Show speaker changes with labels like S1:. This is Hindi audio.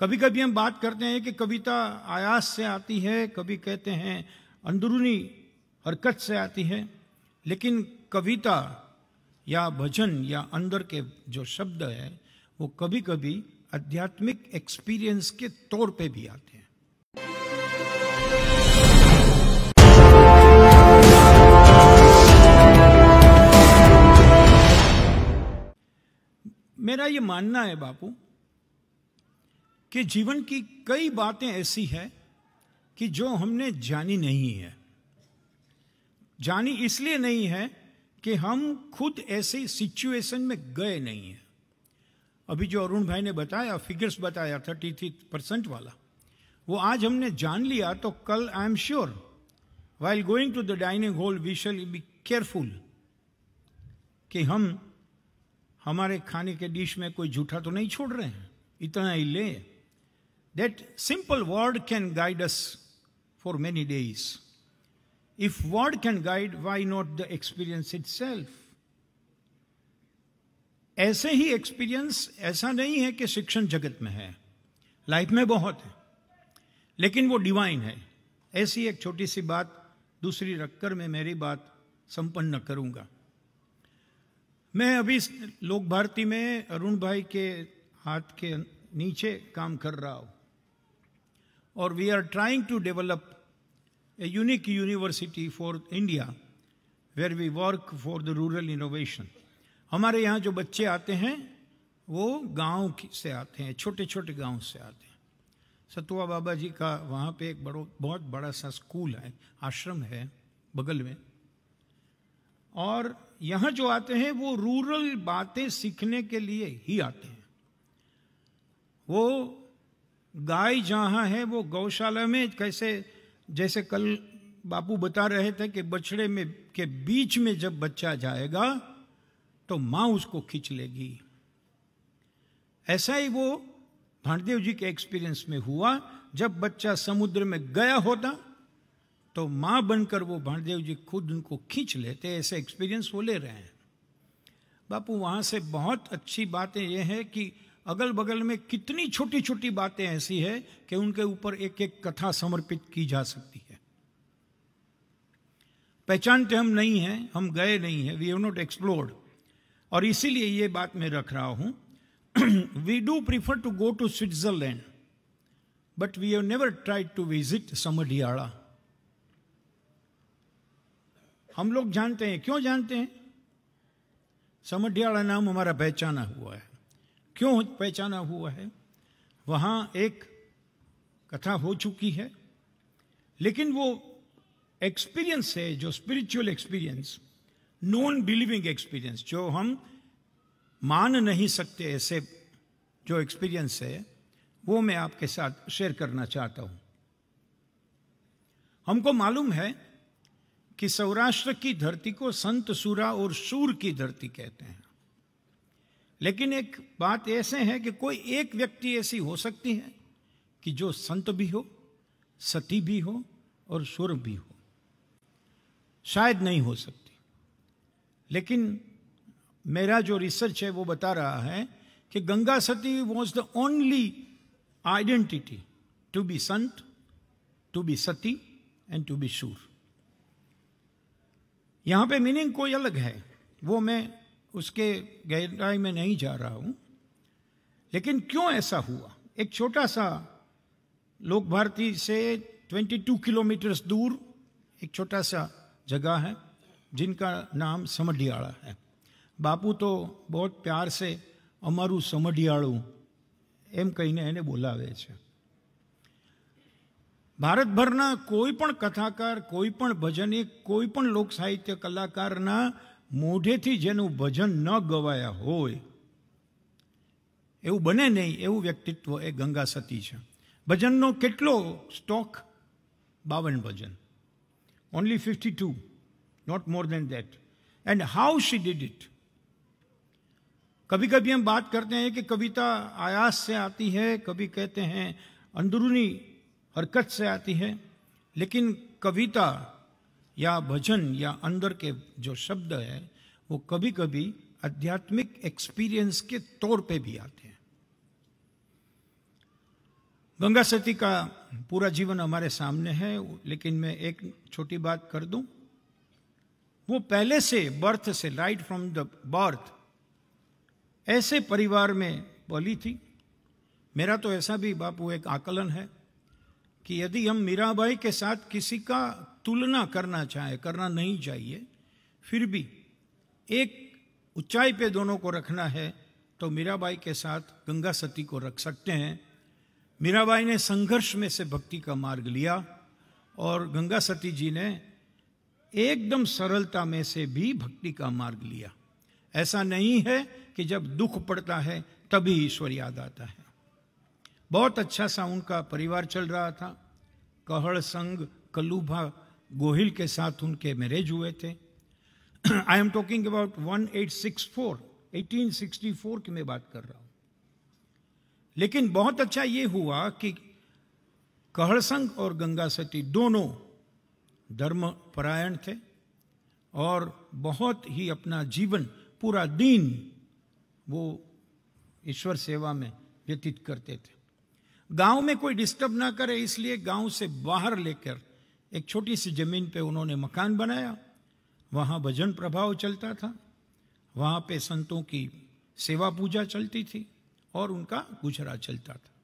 S1: कभी कभी हम बात करते हैं कि कविता आयास से आती है कभी कहते हैं अंदरूनी हरकत से आती है लेकिन कविता या भजन या अंदर के जो शब्द है वो कभी कभी आध्यात्मिक एक्सपीरियंस के तौर पे भी आते हैं मेरा ये मानना है बापू कि जीवन की कई बातें ऐसी हैं कि जो हमने जानी नहीं है जानी इसलिए नहीं है कि हम खुद ऐसे सिचुएशन में गए नहीं हैं अभी जो अरुण भाई ने बताया फिगर्स बताया थर्टी थ्री परसेंट वाला वो आज हमने जान लिया तो कल I am sure while going to the dining hall we shall be careful कि हम हमारे खाने के डिश में कोई झूठा तो नहीं छोड़ रहे हैं इतना ही ले That simple word can guide us for many days. If word can guide, why not the experience itself? ऐसे ही एक्सपीरियंस ऐसा नहीं है कि शिक्षण जगत में है लाइफ में बहुत है लेकिन वो डिवाइन है ऐसी एक छोटी सी बात दूसरी रखकर मैं मेरी बात संपन्न करूंगा मैं अभी लोक भारती में अरुण भाई के हाथ के नीचे काम कर रहा हूँ or we are trying to develop a unique university for India where we work for the rural innovation. हमारे यहाँ जो बच्चे आते हैं वो गांव से आते हैं छोटे छोटे गांव से आते हैं सतुआ बाबा जी का वहाँ पे एक बड़ो बहुत बड़ा सा स्कूल है आश्रम है बगल में और यहाँ जो आते हैं वो रूरल बातें सीखने के लिए ही आते हैं वो गाय जहाँ है वो गौशाला में कैसे जैसे कल बापू बता रहे थे कि बछड़े में के बीच में जब बच्चा जाएगा तो माँ उसको खींच लेगी ऐसा ही वो भाणदेव जी के एक्सपीरियंस में हुआ जब बच्चा समुद्र में गया होता तो माँ बनकर वो भाणदेव जी खुद उनको खींच लेते ऐसे एक्सपीरियंस वो ले रहे हैं बापू वहाँ से बहुत अच्छी बातें यह है कि अगल बगल में कितनी छोटी छोटी बातें ऐसी है कि उनके ऊपर एक एक कथा समर्पित की जा सकती है पहचानते हम नहीं हैं हम गए नहीं हैं वी हैव नॉट एक्सप्लोर्ड और इसीलिए ये बात मैं रख रहा हूं we do prefer to go to Switzerland but we have never tried to visit समडियाड़ा हम लोग जानते हैं क्यों जानते हैं समढ़ियाड़ा नाम हमारा पहचाना हुआ है क्यों पहचाना हुआ है वहां एक कथा हो चुकी है लेकिन वो एक्सपीरियंस है जो spiritual experience non believing experience जो हम मान नहीं सकते ऐसे जो एक्सपीरियंस है वो मैं आपके साथ शेयर करना चाहता हूं हमको मालूम है कि सौराष्ट्र की धरती को संत सूरा और सूर की धरती कहते हैं लेकिन एक बात ऐसे है कि कोई एक व्यक्ति ऐसी हो सकती है कि जो संत भी हो सती भी हो और सुर भी हो शायद नहीं हो सकती लेकिन मेरा जो रिसर्च है वो बता रहा है कि Ganga Sati was the only identity to be sant to be sati and to be sur यहां पे मीनिंग कोई अलग है वो मैं उसके गहराई में नहीं जा रहा हूं लेकिन क्यों ऐसा हुआ एक छोटा सा लोक भारती से 22 किलोमीटर दूर एक छोटा सा जगह है जिनका नाम समडियाड़ा है बापू तो बहुत प्यार से अमरू समडियाड़ू एम कहीने बोलावे भारत ભારતભરના કોઈ પણ કથાકાર કોઈ પણ ભજનિક કોઈ પણ લોક સાહિત્ય मोढ़े थी जेनू भजन न गवाया हो बने नहीं एवं व्यक्तित्व ए गंगा सती है भजन नो के stock bavan bhajan only fifty two not more than that and how she did it कभी कभी हम बात करते हैं कि कविता आयास से आती है कभी कहते हैं अंदरूनी हरकत से आती है लेकिन कविता या भजन या अंदर के जो शब्द है वो कभी कभी आध्यात्मिक एक्सपीरियंस के तौर पे भी आते हैं गंगा सती का पूरा जीवन हमारे सामने है लेकिन मैं एक छोटी बात कर दूं वो पहले से बर्थ से राइट फ्रॉम द बर्थ ऐसे परिवार में बोली थी मेरा तो ऐसा भी बापू एक आकलन है कि यदि हम मीराबाई के साथ किसी का तुलना करना चाहे करना नहीं चाहिए फिर भी एक ऊंचाई पे दोनों को रखना है तो मीराबाई के साथ गंगा सती को रख सकते हैं मीराबाई ने संघर्ष में से भक्ति का मार्ग लिया और गंगा सती जी ने एकदम सरलता में से भी भक्ति का मार्ग लिया ऐसा नहीं है कि जब दुख पड़ता है तभी ईश्वर याद आता है बहुत अच्छा सा उनका परिवार चल रहा था कहड़ संग कलूभा गोहिल के साथ उनके मैरिज हुए थे आई एम टॉकिंग अबाउट 1864 1864 की मैं बात कर रहा हूं लेकिन बहुत अच्छा ये हुआ कि कहड़संग और गंगा सती दोनों धर्म परायण थे और बहुत ही अपना जीवन पूरा दिन वो ईश्वर सेवा में व्यतीत करते थे गांव में कोई डिस्टर्ब ना करे इसलिए गांव से बाहर लेकर एक छोटी सी जमीन पे उन्होंने मकान बनाया वहाँ भजन प्रभाव चलता था वहाँ पे संतों की सेवा पूजा चलती थी और उनका गुजरा चलता था